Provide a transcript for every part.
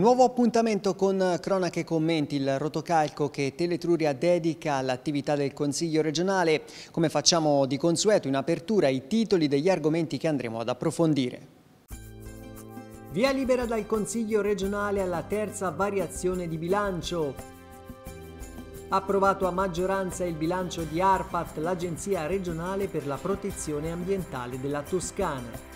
Un nuovo appuntamento con Cronache Commenti, il rotocalco che Teletruria dedica all'attività del Consiglio regionale. Come facciamo di consueto in apertura i titoli degli argomenti che andremo ad approfondire. Via libera dal Consiglio regionale alla terza variazione di bilancio. Approvato a maggioranza il bilancio di ARPAT, l'Agenzia regionale per la protezione ambientale della Toscana.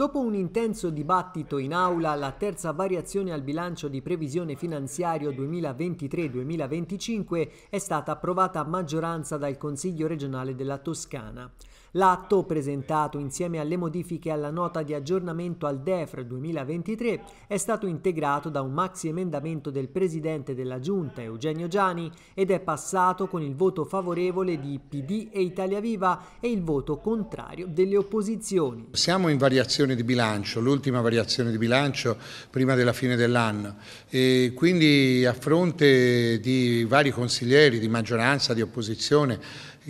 Dopo un intenso dibattito in aula, la terza variazione al bilancio di previsione finanziario 2023-2025 è stata approvata a maggioranza dal Consiglio regionale della Toscana. L'atto, presentato insieme alle modifiche alla nota di aggiornamento al DEFR 2023, è stato integrato da un maxi emendamento del presidente della Giunta Eugenio Giani ed è passato con il voto favorevole di PD e Italia Viva e il voto contrario delle opposizioni. Siamo in variazione di bilancio, l'ultima variazione di bilancio prima della fine dell'anno e quindi a fronte di vari consiglieri di maggioranza, di opposizione,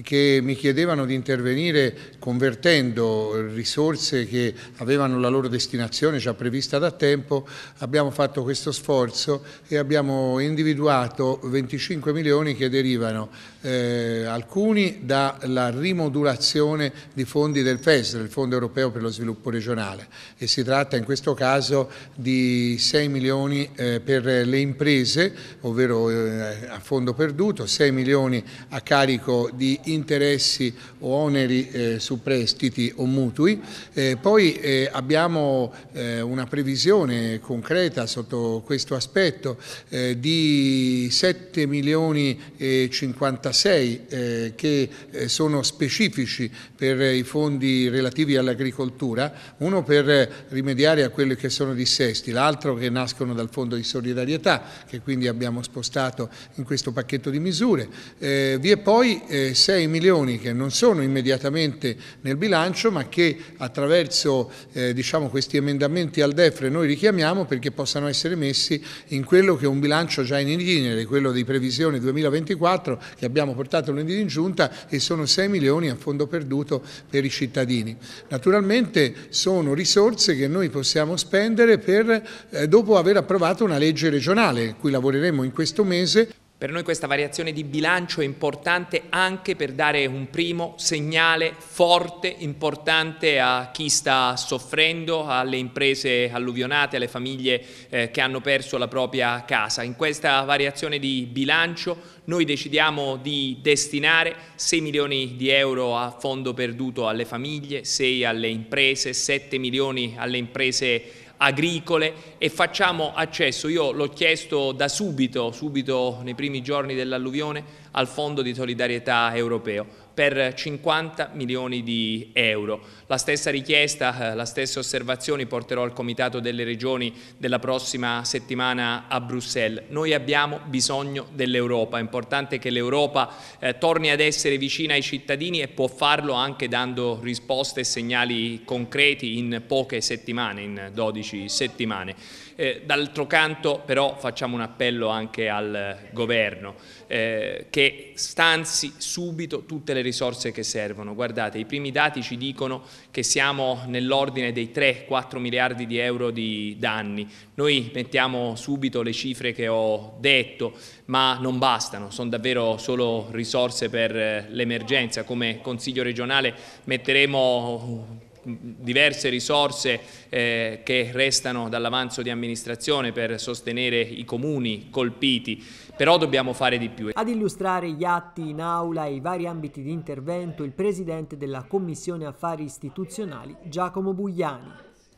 che mi chiedevano di intervenire convertendo risorse che avevano la loro destinazione già prevista da tempo, abbiamo fatto questo sforzo e abbiamo individuato 25 milioni che derivano eh, alcuni dalla rimodulazione di fondi del FES, del Fondo Europeo per lo Sviluppo Regionale e si tratta in questo caso di 6 milioni eh, per le imprese, ovvero eh, a fondo perduto, 6 milioni a carico di interessi o oneri eh, su prestiti o mutui. Eh, poi eh, abbiamo eh, una previsione concreta sotto questo aspetto eh, di 7 milioni e 56 eh, che sono specifici per i fondi relativi all'agricoltura, uno per rimediare a quelli che sono dissesti, l'altro che nascono dal fondo di solidarietà che quindi abbiamo spostato in questo pacchetto di misure. vi è poi eh, 6 milioni che non sono immediatamente nel bilancio ma che attraverso eh, diciamo, questi emendamenti al DEFRE noi richiamiamo perché possano essere messi in quello che è un bilancio già in itinere, quello di previsione 2024 che abbiamo portato lunedì in giunta e sono 6 milioni a fondo perduto per i cittadini. Naturalmente sono risorse che noi possiamo spendere per, eh, dopo aver approvato una legge regionale, cui lavoreremo in questo mese, per noi questa variazione di bilancio è importante anche per dare un primo segnale forte, importante a chi sta soffrendo, alle imprese alluvionate, alle famiglie eh, che hanno perso la propria casa. In questa variazione di bilancio noi decidiamo di destinare 6 milioni di euro a fondo perduto alle famiglie, 6 alle imprese, 7 milioni alle imprese agricole e facciamo accesso, io l'ho chiesto da subito, subito nei primi giorni dell'alluvione, al Fondo di solidarietà europeo per 50 milioni di euro. La stessa richiesta, eh, la stessa osservazione porterò al Comitato delle Regioni della prossima settimana a Bruxelles. Noi abbiamo bisogno dell'Europa, è importante che l'Europa eh, torni ad essere vicina ai cittadini e può farlo anche dando risposte e segnali concreti in poche settimane, in 12 settimane. Eh, D'altro canto però facciamo un appello anche al governo eh, che stanzi subito tutte le risorse che servono. Guardate, i primi dati ci dicono che siamo nell'ordine dei 3-4 miliardi di euro di danni. Noi mettiamo subito le cifre che ho detto, ma non bastano, sono davvero solo risorse per eh, l'emergenza. Come Consiglio regionale metteremo diverse risorse eh, che restano dall'avanzo di amministrazione per sostenere i comuni colpiti, però dobbiamo fare di più. Ad illustrare gli atti in aula e i vari ambiti di intervento il presidente della Commissione Affari Istituzionali Giacomo Bugliani.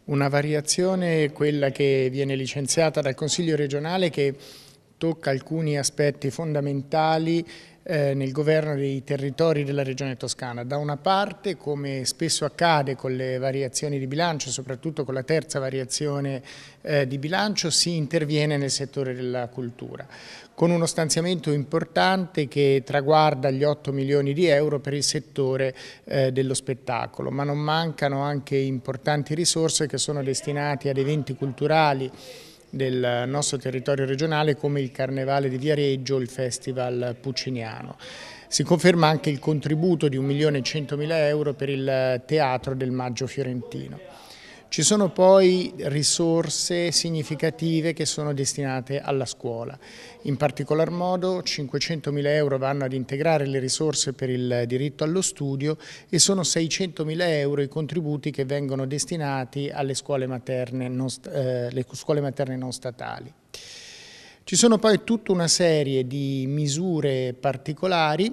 Una variazione quella che viene licenziata dal Consiglio regionale che tocca alcuni aspetti fondamentali eh, nel governo dei territori della regione toscana. Da una parte, come spesso accade con le variazioni di bilancio, soprattutto con la terza variazione eh, di bilancio, si interviene nel settore della cultura, con uno stanziamento importante che traguarda gli 8 milioni di euro per il settore eh, dello spettacolo, ma non mancano anche importanti risorse che sono destinate ad eventi culturali del nostro territorio regionale come il Carnevale di Viareggio, il Festival Pucciniano. Si conferma anche il contributo di 1.100.000 euro per il Teatro del Maggio Fiorentino. Ci sono poi risorse significative che sono destinate alla scuola, in particolar modo 500.000 euro vanno ad integrare le risorse per il diritto allo studio e sono 600.000 euro i contributi che vengono destinati alle scuole materne non, eh, scuole materne non statali. Ci sono poi tutta una serie di misure particolari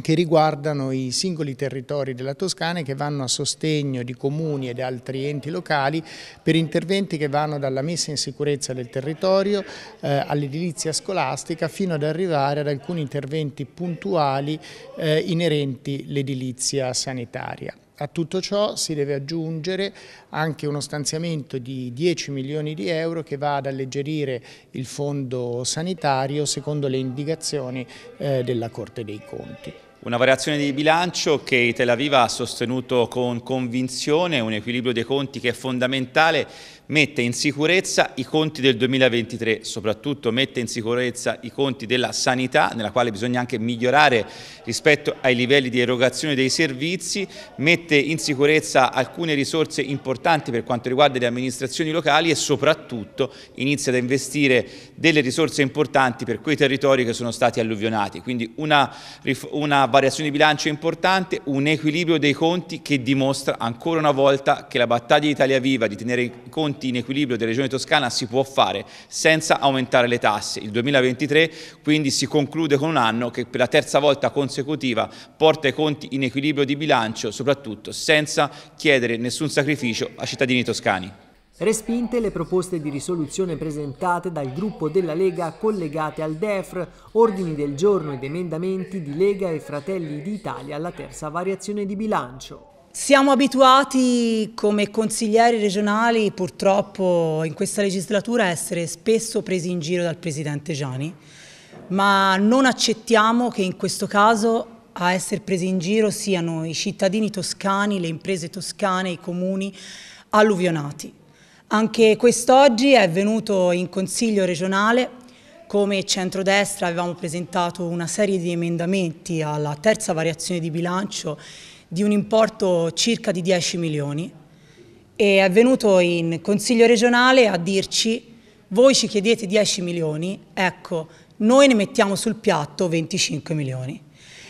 che riguardano i singoli territori della Toscana e che vanno a sostegno di comuni ed altri enti locali per interventi che vanno dalla messa in sicurezza del territorio eh, all'edilizia scolastica fino ad arrivare ad alcuni interventi puntuali eh, inerenti l'edilizia sanitaria. A tutto ciò si deve aggiungere anche uno stanziamento di 10 milioni di euro che va ad alleggerire il fondo sanitario secondo le indicazioni eh, della Corte dei Conti. Una variazione di bilancio che Tel Aviv ha sostenuto con convinzione, un equilibrio dei conti che è fondamentale mette in sicurezza i conti del 2023, soprattutto mette in sicurezza i conti della sanità, nella quale bisogna anche migliorare rispetto ai livelli di erogazione dei servizi, mette in sicurezza alcune risorse importanti per quanto riguarda le amministrazioni locali e soprattutto inizia ad investire delle risorse importanti per quei territori che sono stati alluvionati. Quindi una, una variazione di bilancio importante, un equilibrio dei conti che dimostra ancora una volta che la battaglia di Italia Viva di tenere i conti tutti in equilibrio della regione toscana si può fare senza aumentare le tasse. Il 2023 quindi si conclude con un anno che per la terza volta consecutiva porta i conti in equilibrio di bilancio, soprattutto senza chiedere nessun sacrificio a cittadini toscani. Respinte le proposte di risoluzione presentate dal gruppo della Lega collegate al DEFR, ordini del giorno ed emendamenti di Lega e Fratelli d'Italia alla terza variazione di bilancio. Siamo abituati come consiglieri regionali purtroppo in questa legislatura a essere spesso presi in giro dal Presidente Gianni, ma non accettiamo che in questo caso a essere presi in giro siano i cittadini toscani, le imprese toscane, i comuni alluvionati. Anche quest'oggi è venuto in Consiglio regionale come centrodestra avevamo presentato una serie di emendamenti alla terza variazione di bilancio di un importo circa di 10 milioni e è venuto in Consiglio regionale a dirci voi ci chiedete 10 milioni, ecco, noi ne mettiamo sul piatto 25 milioni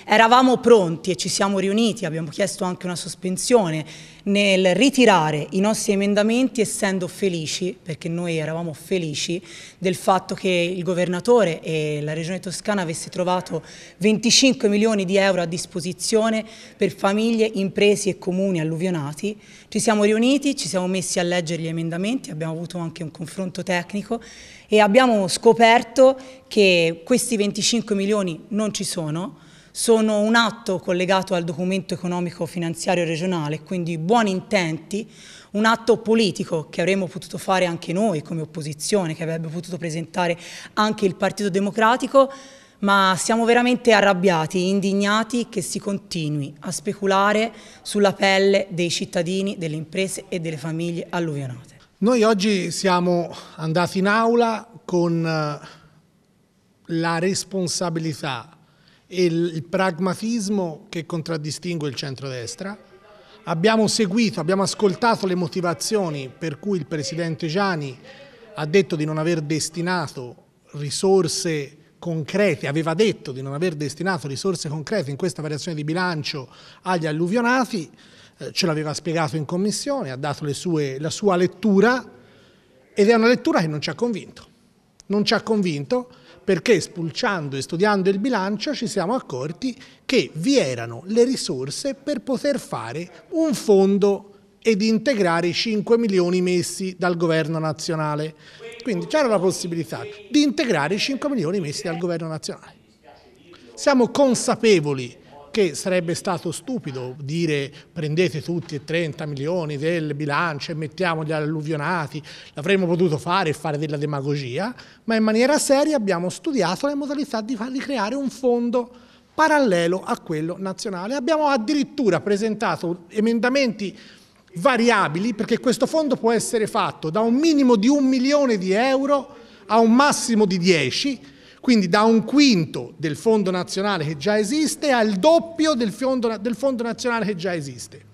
eravamo pronti e ci siamo riuniti, abbiamo chiesto anche una sospensione nel ritirare i nostri emendamenti essendo felici, perché noi eravamo felici, del fatto che il governatore e la regione toscana avesse trovato 25 milioni di euro a disposizione per famiglie, imprese e comuni alluvionati. Ci siamo riuniti, ci siamo messi a leggere gli emendamenti, abbiamo avuto anche un confronto tecnico e abbiamo scoperto che questi 25 milioni non ci sono, sono un atto collegato al documento economico finanziario regionale, quindi buoni intenti, un atto politico che avremmo potuto fare anche noi come opposizione, che avrebbe potuto presentare anche il Partito Democratico, ma siamo veramente arrabbiati, indignati che si continui a speculare sulla pelle dei cittadini, delle imprese e delle famiglie alluvionate. Noi oggi siamo andati in aula con eh, la responsabilità il pragmatismo che contraddistingue il centrodestra, abbiamo seguito, abbiamo ascoltato le motivazioni per cui il Presidente Gianni ha detto di non aver destinato risorse concrete, aveva detto di non aver destinato risorse concrete in questa variazione di bilancio agli alluvionati, eh, ce l'aveva spiegato in commissione, ha dato sue, la sua lettura ed è una lettura che non ci ha convinto non ci ha convinto perché spulciando e studiando il bilancio ci siamo accorti che vi erano le risorse per poter fare un fondo ed integrare i 5 milioni messi dal governo nazionale. Quindi c'era la possibilità di integrare i 5 milioni messi dal governo nazionale. Siamo consapevoli che sarebbe stato stupido dire prendete tutti e 30 milioni del bilancio e mettiamoli alluvionati, l'avremmo potuto fare e fare della demagogia, ma in maniera seria abbiamo studiato le modalità di, far, di creare un fondo parallelo a quello nazionale. Abbiamo addirittura presentato emendamenti variabili perché questo fondo può essere fatto da un minimo di un milione di euro a un massimo di 10 quindi da un quinto del fondo nazionale che già esiste al doppio del fondo, del fondo nazionale che già esiste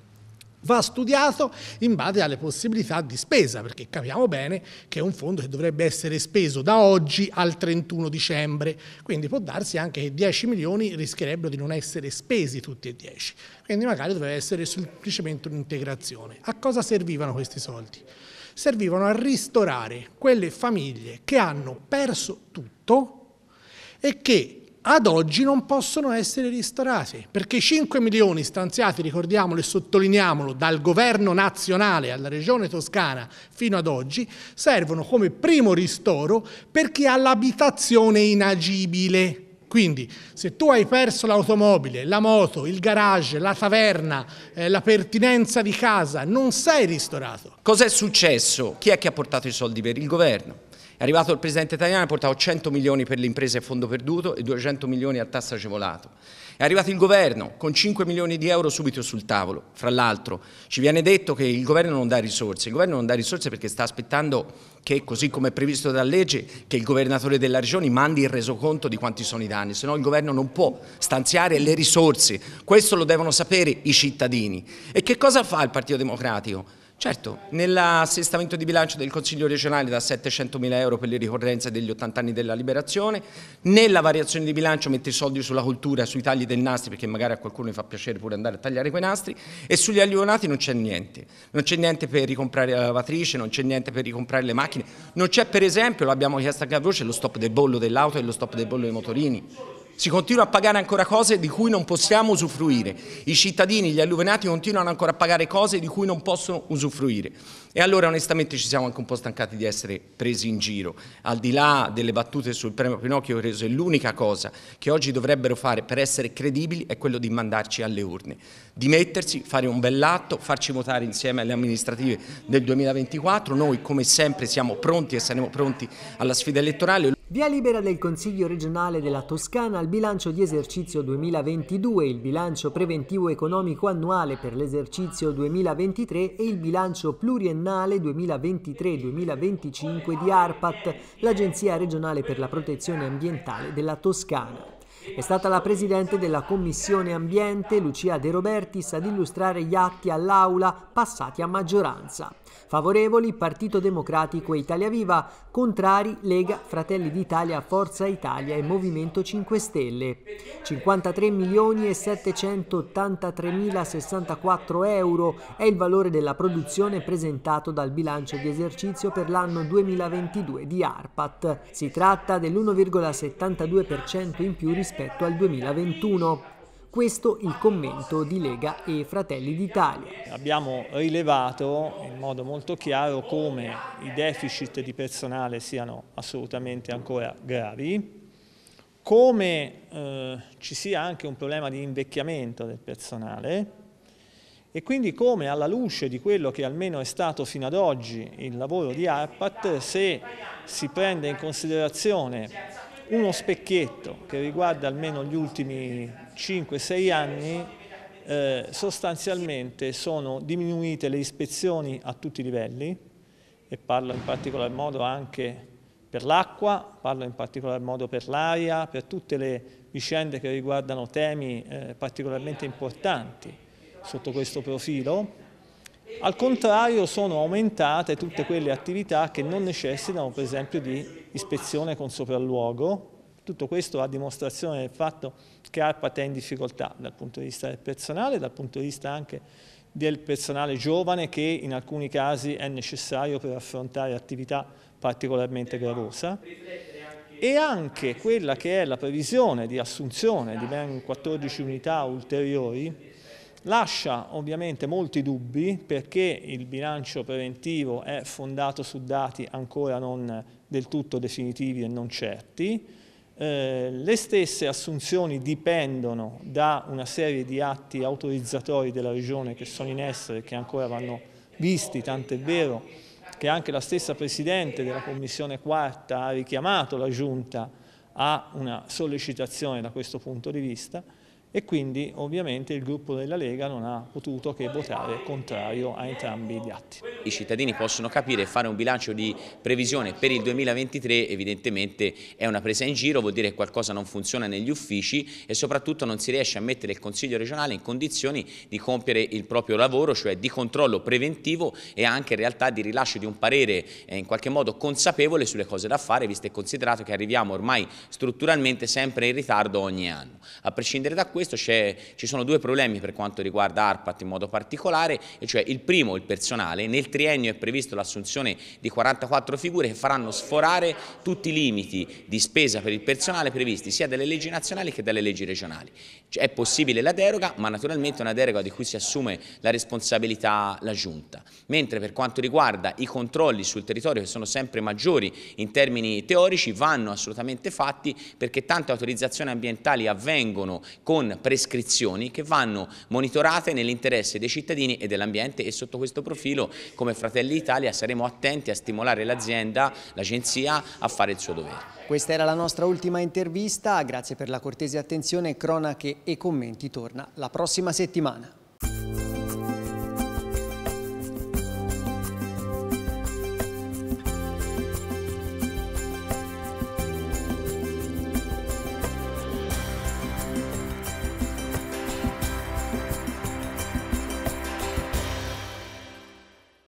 va studiato in base alle possibilità di spesa, perché capiamo bene che è un fondo che dovrebbe essere speso da oggi al 31 dicembre, quindi può darsi anche che 10 milioni rischierebbero di non essere spesi tutti e 10, quindi magari dovrebbe essere semplicemente un'integrazione. A cosa servivano questi soldi? Servivano a ristorare quelle famiglie che hanno perso tutto e che ad oggi non possono essere ristorati, perché 5 milioni stanziati, ricordiamolo e sottolineiamolo, dal governo nazionale alla regione toscana fino ad oggi, servono come primo ristoro per chi ha l'abitazione inagibile. Quindi se tu hai perso l'automobile, la moto, il garage, la taverna, eh, la pertinenza di casa, non sei ristorato. Cos'è successo? Chi è che ha portato i soldi per il governo? È arrivato il presidente italiano e ha portato 100 milioni per le imprese a fondo perduto e 200 milioni a tassa agevolato. È arrivato il governo con 5 milioni di euro subito sul tavolo. Fra l'altro ci viene detto che il governo non dà risorse. Il governo non dà risorse perché sta aspettando che, così come è previsto dalla legge, che il governatore della regione mandi il resoconto di quanti sono i danni. Se no il governo non può stanziare le risorse. Questo lo devono sapere i cittadini. E che cosa fa il Partito Democratico? Certo, nell'assestamento di bilancio del Consiglio regionale da 700 mila euro per le ricorrenze degli 80 anni della liberazione, nella variazione di bilancio mette i soldi sulla cultura, sui tagli del nastri, perché magari a qualcuno gli fa piacere pure andare a tagliare quei nastri, e sugli alluvionati non c'è niente, non c'è niente per ricomprare la lavatrice, non c'è niente per ricomprare le macchine, non c'è per esempio, l'abbiamo chiesto anche a voce, lo stop del bollo dell'auto e lo stop del bollo dei motorini. Si continua a pagare ancora cose di cui non possiamo usufruire. I cittadini, gli alluvenati continuano ancora a pagare cose di cui non possono usufruire. E allora onestamente ci siamo anche un po' stancati di essere presi in giro. Al di là delle battute sul premio Pinocchio, credo l'unica cosa che oggi dovrebbero fare per essere credibili è quello di mandarci alle urne. Dimettersi, fare un bell'atto, farci votare insieme alle amministrative del 2024. Noi come sempre siamo pronti e saremo pronti alla sfida elettorale. Via libera del Consiglio regionale della Toscana al bilancio di esercizio 2022, il bilancio preventivo economico annuale per l'esercizio 2023 e il bilancio pluriennale 2023-2025 di ARPAT, l'Agenzia regionale per la protezione ambientale della Toscana. È stata la Presidente della Commissione Ambiente, Lucia De Robertis, ad illustrare gli atti all'Aula passati a maggioranza. Favorevoli Partito Democratico e Italia Viva, contrari Lega, Fratelli d'Italia, Forza Italia e Movimento 5 Stelle. 53 milioni e 783.064 euro è il valore della produzione presentato dal bilancio di esercizio per l'anno 2022 di ARPAT. Si tratta dell'1,72% in più rispetto al 2021. Questo il commento di Lega e Fratelli d'Italia. Abbiamo rilevato in modo molto chiaro come i deficit di personale siano assolutamente ancora gravi, come eh, ci sia anche un problema di invecchiamento del personale e quindi come alla luce di quello che almeno è stato fino ad oggi il lavoro di ARPAT, se si prende in considerazione uno specchietto che riguarda almeno gli ultimi 5-6 anni eh, sostanzialmente sono diminuite le ispezioni a tutti i livelli e parlo in particolar modo anche per l'acqua, parlo in particolar modo per l'aria, per tutte le vicende che riguardano temi eh, particolarmente importanti sotto questo profilo al contrario sono aumentate tutte quelle attività che non necessitano per esempio di ispezione con sopralluogo, tutto questo a dimostrazione del fatto che ARPAT è in difficoltà dal punto di vista del personale, dal punto di vista anche del personale giovane che in alcuni casi è necessario per affrontare attività particolarmente gravosa e anche quella che è la previsione di assunzione di ben 14 unità ulteriori Lascia ovviamente molti dubbi perché il bilancio preventivo è fondato su dati ancora non del tutto definitivi e non certi. Eh, le stesse assunzioni dipendono da una serie di atti autorizzatori della Regione che sono in essere e che ancora vanno visti, tant'è vero che anche la stessa Presidente della Commissione quarta ha richiamato la Giunta a una sollecitazione da questo punto di vista e quindi ovviamente il gruppo della Lega non ha potuto che votare contrario a entrambi gli atti. I cittadini possono capire e fare un bilancio di previsione per il 2023 evidentemente è una presa in giro, vuol dire che qualcosa non funziona negli uffici e soprattutto non si riesce a mettere il Consiglio regionale in condizioni di compiere il proprio lavoro, cioè di controllo preventivo e anche in realtà di rilascio di un parere eh, in qualche modo consapevole sulle cose da fare, visto e considerato che arriviamo ormai strutturalmente sempre in ritardo ogni anno. A prescindere da questo questo ci sono due problemi per quanto riguarda ARPAT in modo particolare, e cioè il primo, il personale, nel triennio è previsto l'assunzione di 44 figure che faranno sforare tutti i limiti di spesa per il personale previsti sia dalle leggi nazionali che dalle leggi regionali. Cioè, è possibile la deroga, ma naturalmente è una deroga di cui si assume la responsabilità la Giunta, mentre per quanto riguarda i controlli sul territorio che sono sempre maggiori in termini teorici vanno assolutamente fatti perché tante autorizzazioni ambientali avvengono con prescrizioni che vanno monitorate nell'interesse dei cittadini e dell'ambiente e sotto questo profilo come Fratelli Italia saremo attenti a stimolare l'azienda, l'agenzia a fare il suo dovere. Questa era la nostra ultima intervista, grazie per la cortese attenzione, cronache e commenti torna la prossima settimana.